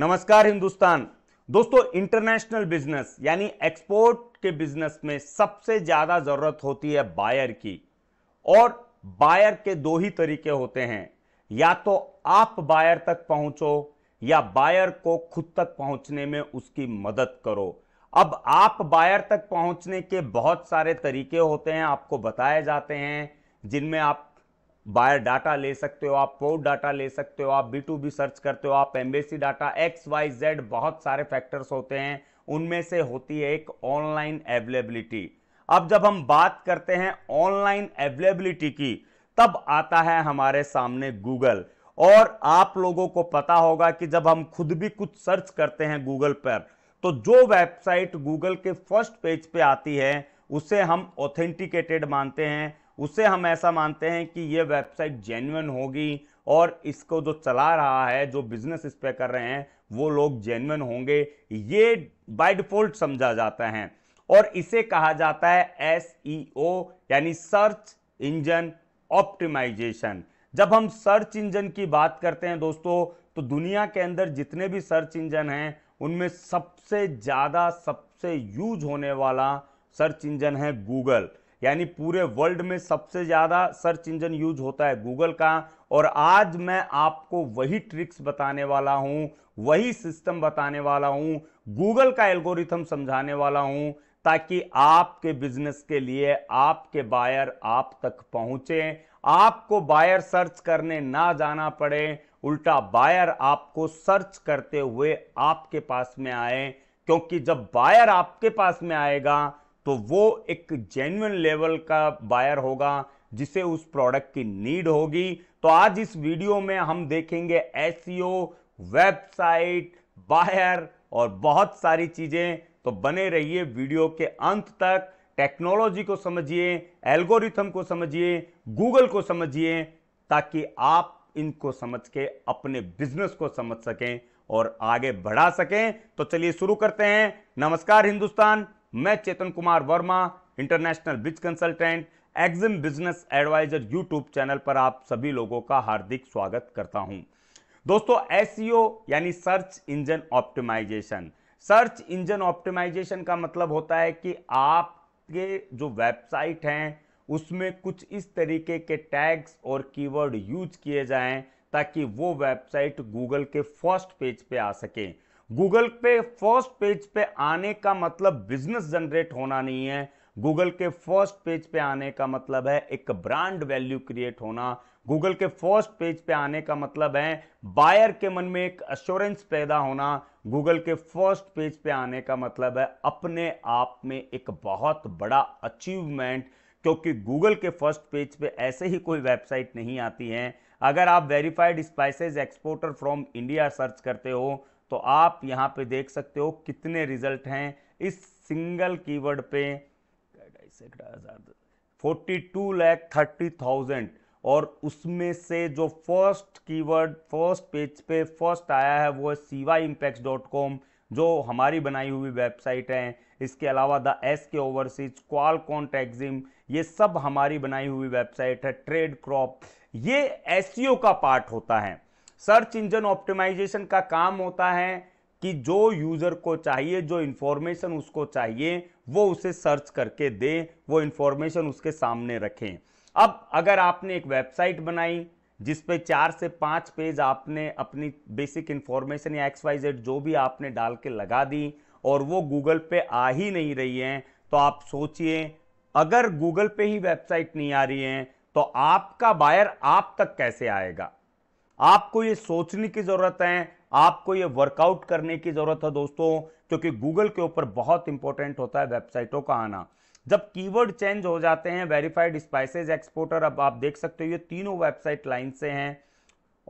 नमस्कार हिंदुस्तान दोस्तों international business यानी एक्सपोर्ट के बिजनेस में सबसे ज्यादा जरूरत होती है बायर की और बायर के दो ही तरीके होते हैं या तो आप बायर तक पहुंचो या बायर को खुद तक पहुंचने में उसकी मदद करो अब आप बायर तक पहुंचने के बहुत सारे तरीके होते हैं आपको बताए जाते हैं जिनमें आप बायर डाटा ले सकते हो आप पोर्ट डाटा ले सकते हो आप बी टू बी सर्च करते हो आप embassy data X Y Z बहुत सारे फैक्टर्स होते हैं उनमें से होती है एक ऑनलाइन अवेलेबिलिटी अब जब हम बात करते हैं ऑनलाइन अवेलेबिलिटी की तब आता है हमारे सामने गूगल और आप लोगों को पता होगा कि जब हम खुद भी कुछ सर्च करते हैं गूगल पर तो जो वेबसाइट गूगल के फर्स्ट पेज पे आती है उसे हम ऑथेंटिकेटेड मानते हैं उसे हम ऐसा मानते हैं कि ये वेबसाइट जेन्युन होगी और इसको जो चला रहा है जो बिजनेस इस पर कर रहे हैं वो लोग जेन्युन होंगे ये बाय डिफॉल्ट समझा जाता है और इसे कहा जाता है एस यानी सर्च इंजन ऑप्टिमाइजेशन जब हम सर्च इंजन की बात करते हैं दोस्तों तो दुनिया के अंदर जितने भी सर्च इंजन हैं उनमें सबसे ज़्यादा सबसे यूज होने वाला सर्च इंजन है गूगल यानी पूरे वर्ल्ड में सबसे ज़्यादा सर्च इंजन यूज होता है गूगल का और आज मैं आपको वही ट्रिक्स बताने वाला हूं वही सिस्टम बताने वाला हूं गूगल का एल्गोरिथम समझाने वाला हूं ताकि आपके बिजनेस के लिए आपके बायर आप तक पहुंचे आपको बायर सर्च करने ना जाना पड़े उल्टा बायर आपको सर्च करते हुए आपके पास में आए क्योंकि जब बायर आपके पास में आएगा तो वो एक जेन्युन लेवल का बायर होगा जिसे उस प्रोडक्ट की नीड होगी तो आज इस वीडियो में हम देखेंगे एस वेबसाइट बायर और बहुत सारी चीज़ें तो बने रहिए वीडियो के अंत तक टेक्नोलॉजी को समझिए एल्गोरिथम को समझिए गूगल को समझिए ताकि आप इनको समझ के अपने बिजनेस को समझ सकें और आगे बढ़ा सकें तो चलिए शुरू करते हैं नमस्कार हिंदुस्तान मैं Chetan Kumar Verma international bridge consultant exim business adviser YouTube channel पर आप सभी लोगों का हार्दिक स्वागत करता हूं दोस्तों एस e यानी search engine optimization search engine optimization का मतलब होता है कि आपके जो वेबसाइट हैं उसमें कुछ इस तरीके के टैग्स और कीवर्ड यूज किए जाएं ताकि वो वेबसाइट गूगल के फर्स्ट पेज पे आ सके गूगल पे फर्स्ट पेज पे आने का मतलब बिजनेस जनरेट होना नहीं है गूगल के फर्स्ट पेज पे आने का मतलब है एक ब्रांड वैल्यू क्रिएट होना गूगल के फर्स्ट पेज पे आने का मतलब है बायर के मन में एक अश्योरेंस पैदा होना गूगल के फर्स्ट पेज पे आने का मतलब है अपने आप में एक बहुत बड़ा अचीवमेंट क्योंकि गूगल के फर्स्ट पेज पे ऐसे ही कोई वेबसाइट नहीं आती है अगर आप verified spices exporter from India search करते हो तो आप यहाँ पे देख सकते हो कितने रिजल्ट हैं इस सिंगल कीवर्ड पे forty two lakh thirty thousand और उसमें से जो फर्स्ट कीवर्ड फर्स्ट पेज पे फर्स्ट आया है वो है सीवा इम्पैक्ट डॉट कॉम जो हमारी बनाई हुई वेबसाइट है इसके अलावा द एस के ओवरसीज क्वाल टैक्सिम ये सब हमारी बनाई हुई वेबसाइट है ट्रेड क्रॉप ये एस का पार्ट होता है सर्च इंजन ऑप्टिमाइजेशन का काम होता है कि जो यूज़र को चाहिए जो इन्फॉर्मेशन उसको चाहिए वो उसे सर्च करके दे वो इंफॉर्मेशन उसके सामने रखें अब अगर आपने एक वेबसाइट बनाई जिस पे चार से पांच पेज आपने अपनी बेसिक इंफॉर्मेशन या एक्स वाई जेड जो भी आपने डाल के लगा दी और वो गूगल पे आ ही नहीं रही हैं तो आप सोचिए अगर गूगल पे ही वेबसाइट नहीं आ रही है तो आपका बायर आप तक कैसे आएगा आपको ये सोचने की ज़रूरत है आपको ये वर्कआउट करने की ज़रूरत है दोस्तों क्योंकि गूगल के ऊपर बहुत इंपॉर्टेंट होता है वेबसाइटों का आना जब कीवर्ड चेंज हो जाते हैं वेरीफाइड स्पाइसेज एक्सपोर्टर अब आप देख सकते हो ये तीनों वेबसाइट लाइन से हैं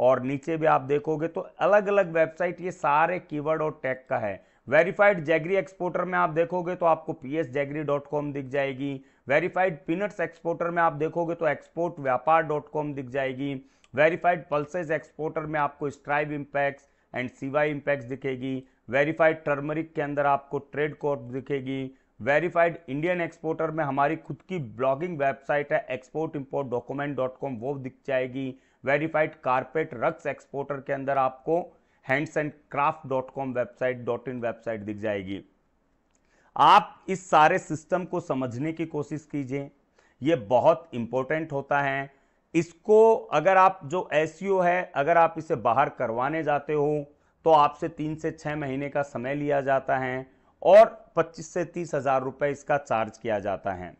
और नीचे भी आप देखोगे तो अलग अलग वेबसाइट ये सारे कीवर्ड और टैग का है वेरीफाइड जैगरी एक्सपोर्टर में आप देखोगे तो आपको P S jaggery dot com दिख जाएगी वेरीफाइड पिनट्स एक्सपोर्टर में आप देखोगे तो एक्सपोर्ट व्यापार डॉट कॉम दिख जाएगी वेरीफाइड पल्सेज एक्सपोर्टर में आपको स्ट्राइब इम्पैक्स एंड सीवाई इम्पैक्स दिखेगी वेरीफाइड टर्मरिक के अंदर आपको ट्रेड कोर्ट दिखेगी वेरीफाइड इंडियन एक्सपोर्टर में हमारी खुद की ब्लॉगिंग वेबसाइट है export import document dot com वो दिख जाएगी वेरीफाइड कारपेट रक्स एक्सपोर्टर के अंदर आपको hands and craft dot com website dot in website दिख जाएगी आप इस सारे सिस्टम को समझने की कोशिश कीजिए यह बहुत इंपॉर्टेंट होता है इसको अगर आप जो एस e है अगर आप इसे बाहर करवाने जाते हो तो आपसे तीन से छः महीने का समय लिया जाता है और पच्चीस से तीस हज़ार रुपये इसका चार्ज किया जाता है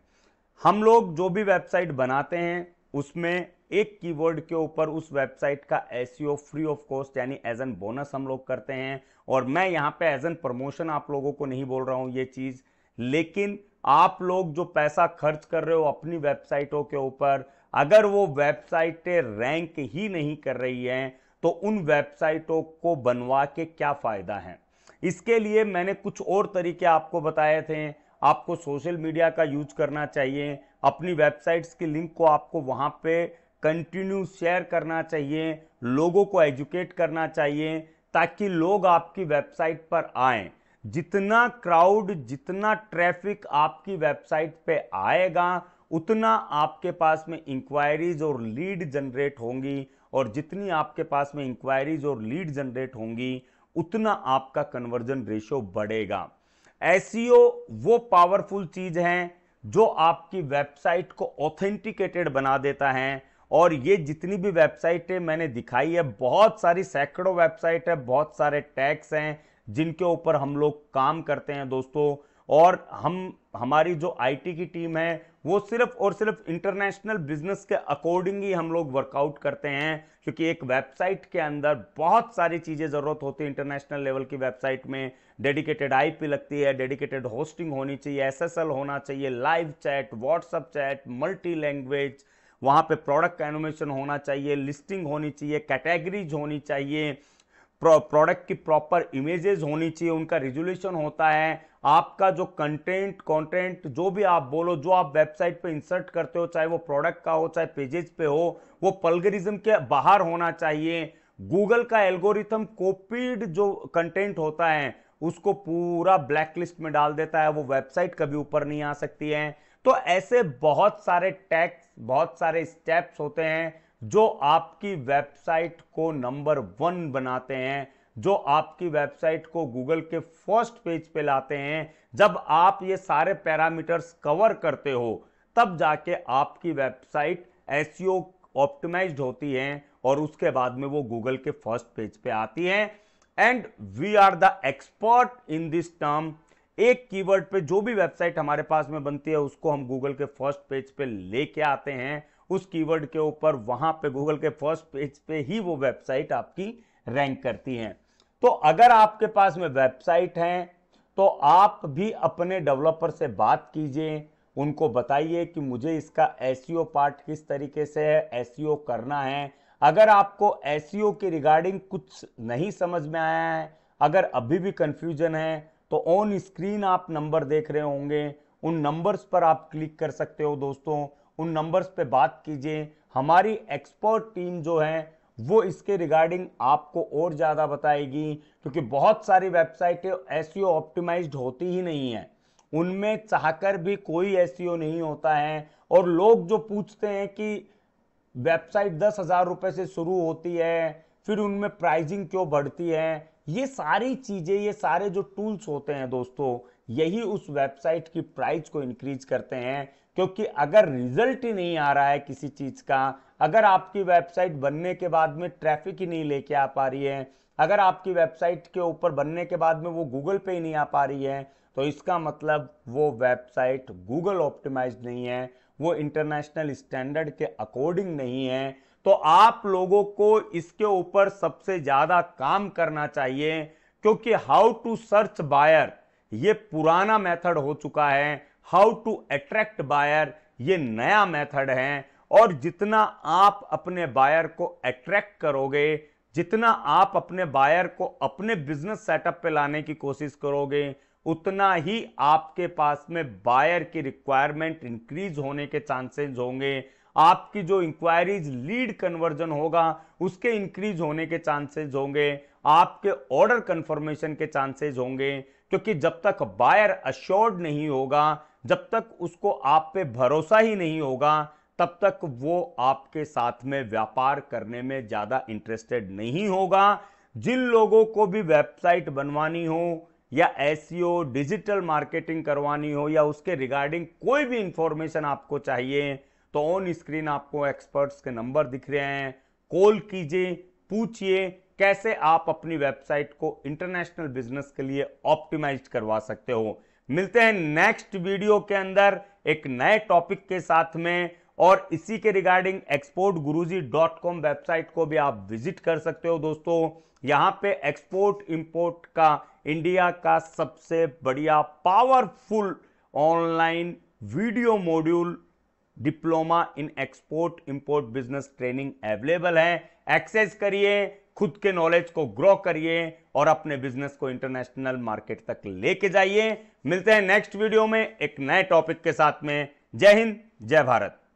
हम लोग जो भी वेबसाइट बनाते हैं उसमें एक कीवर्ड के ऊपर उस वेबसाइट का S e free of cost यानी एज एन बोनस हम लोग करते हैं और मैं यहाँ पे एज एन प्रमोशन आप लोगों को नहीं बोल रहा हूँ ये चीज़ लेकिन आप लोग जो पैसा खर्च कर रहे हो अपनी वेबसाइटों के ऊपर अगर वो वेबसाइटें रैंक ही नहीं कर रही हैं तो उन वेबसाइटों को बनवा के क्या फ़ायदा है इसके लिए मैंने कुछ और तरीके आपको बताए थे आपको सोशल मीडिया का यूज करना चाहिए अपनी वेबसाइट्स की लिंक को आपको वहाँ पे कंटिन्यू शेयर करना चाहिए लोगों को एजुकेट करना चाहिए ताकि लोग आपकी वेबसाइट पर आएँ जितना क्राउड जितना ट्रैफिक आपकी वेबसाइट पे आएगा उतना आपके पास में इंक्वायरीज और लीड जनरेट होंगी और जितनी आपके पास में इंक्वायरीज और लीड जनरेट होंगी उतना आपका कन्वर्जन रेशियो बढ़ेगा एस e वो पावरफुल चीज है जो आपकी वेबसाइट को ऑथेंटिकेटेड बना देता है और ये जितनी भी वेबसाइट है मैंने दिखाई है बहुत सारी सैकड़ों वेबसाइट है बहुत सारे टैक्स हैं जिनके ऊपर हम लोग काम करते हैं दोस्तों और हम हमारी जो आईटी की टीम है वो सिर्फ और सिर्फ इंटरनेशनल बिजनेस के अकॉर्डिंग ही हम लोग वर्कआउट करते हैं क्योंकि एक वेबसाइट के अंदर बहुत सारी चीज़ें ज़रूरत होती है इंटरनेशनल लेवल की वेबसाइट में डेडिकेटेड आईपी लगती है डेडिकेटेड होस्टिंग होनी चाहिए एसएसएल होना चाहिए live chat WhatsApp chat multi language वहाँ पर प्रोडक्ट का एनोमेशन होना चाहिए लिस्टिंग होनी चाहिए कैटेगरीज होनी चाहिए प्रोडक्ट की प्रॉपर इमेजेस होनी चाहिए उनका रिजोल्यूशन होता है आपका जो कंटेंट कंटेंट जो भी आप बोलो जो आप वेबसाइट पे इंसर्ट करते हो चाहे वो प्रोडक्ट का हो चाहे पेजेस पे हो वो पलगरिज्म के बाहर होना चाहिए गूगल का एल्गोरिथम कॉपीड जो कंटेंट होता है उसको पूरा ब्लैकलिस्ट में डाल देता है वो वेबसाइट कभी ऊपर नहीं आ सकती है तो ऐसे बहुत सारे टैक्स बहुत सारे स्टेप्स होते हैं जो आपकी वेबसाइट को नंबर वन बनाते हैं जो आपकी वेबसाइट को गूगल के फर्स्ट पेज पे लाते हैं जब आप ये सारे पैरामीटर्स कवर करते हो तब जाके आपकी वेबसाइट एस ऑप्टिमाइज्ड होती है और उसके बाद में वो गूगल के फर्स्ट पेज पे आती है and we are the expert in this term एक कीवर्ड पे जो भी वेबसाइट हमारे पास में बनती है उसको हम गूगल के फर्स्ट पेज पे लेके आते हैं उस कीवर्ड के ऊपर वहां पे गूगल के फर्स्ट पेज पे ही वो वेबसाइट आपकी रैंक करती है तो अगर आपके पास में वेबसाइट है तो आप भी अपने डेवलपर से बात कीजिए उनको बताइए कि मुझे इसका एस e पार्ट किस तरीके से है एस e करना है अगर आपको एस e के रिगार्डिंग कुछ नहीं समझ में आया है अगर अभी भी कंफ्यूजन है तो ऑन स्क्रीन आप नंबर देख रहे होंगे उन नंबर्स पर आप क्लिक कर सकते हो दोस्तों उन नंबर्स पे बात कीजिए हमारी एक्सपर्ट टीम जो है वो इसके रिगार्डिंग आपको और ज़्यादा बताएगी क्योंकि बहुत सारी वेबसाइटें ऐसी ऑप्टिमाइज्ड होती ही नहीं है उनमें चाहकर भी कोई एस नहीं होता है और लोग जो पूछते हैं कि वेबसाइट दस हज़ार रुपये से शुरू होती है फिर उनमें प्राइजिंग क्यों बढ़ती है ये सारी चीज़ें ये सारे जो टूल्स होते हैं दोस्तों यही उस वेबसाइट की प्राइस को इंक्रीज करते हैं क्योंकि अगर रिजल्ट ही नहीं आ रहा है किसी चीज़ का अगर आपकी वेबसाइट बनने के बाद में ट्रैफिक ही नहीं लेके आ पा रही है अगर आपकी वेबसाइट के ऊपर बनने के बाद में वो गूगल पे ही नहीं आ पा रही है तो इसका मतलब वो वेबसाइट गूगल ऑप्टिमाइज नहीं है वो इंटरनेशनल स्टैंडर्ड के अकॉर्डिंग नहीं है तो आप लोगों को इसके ऊपर सबसे ज़्यादा काम करना चाहिए क्योंकि हाउ टू सर्च बायर ये पुराना मेथड हो चुका है हाउ टू अट्रैक्ट बायर ये नया मेथड है और जितना आप अपने बायर को अट्रैक्ट करोगे जितना आप अपने बायर को अपने बिजनेस सेटअप पे लाने की कोशिश करोगे उतना ही आपके पास में बायर की रिक्वायरमेंट इंक्रीज होने के चांसेस होंगे आपकी जो इंक्वायरीज लीड कन्वर्जन होगा उसके इंक्रीज होने के चांसेस होंगे आपके ऑर्डर कंफर्मेशन के चांसेस होंगे क्योंकि जब तक बायर अश्योर्ड नहीं होगा जब तक उसको आप पे भरोसा ही नहीं होगा तब तक वो आपके साथ में व्यापार करने में ज़्यादा इंटरेस्टेड नहीं होगा जिन लोगों को भी वेबसाइट बनवानी हो या एस डिजिटल मार्केटिंग करवानी हो या उसके रिगार्डिंग कोई भी इंफॉर्मेशन आपको चाहिए तो ऑन स्क्रीन आपको एक्सपर्ट्स के नंबर दिख रहे हैं कॉल कीजिए पूछिए कैसे आप अपनी वेबसाइट को इंटरनेशनल बिजनेस के लिए ऑप्टिमाइज करवा सकते हो मिलते हैं नेक्स्ट वीडियो के अंदर एक नए टॉपिक के साथ में और इसी के regarding export Guruji dot com website को भी आप विजिट कर सकते हो दोस्तों यहां पे एक्सपोर्ट इंपोर्ट का इंडिया का सबसे बढ़िया powerful online video module diploma in export import business training available है एक्सेस करिए खुद के नॉलेज को ग्रो करिए और अपने बिजनेस को इंटरनेशनल मार्केट तक लेके जाइए मिलते हैं नेक्स्ट वीडियो में एक नए टॉपिक के साथ में जय हिंद जय भारत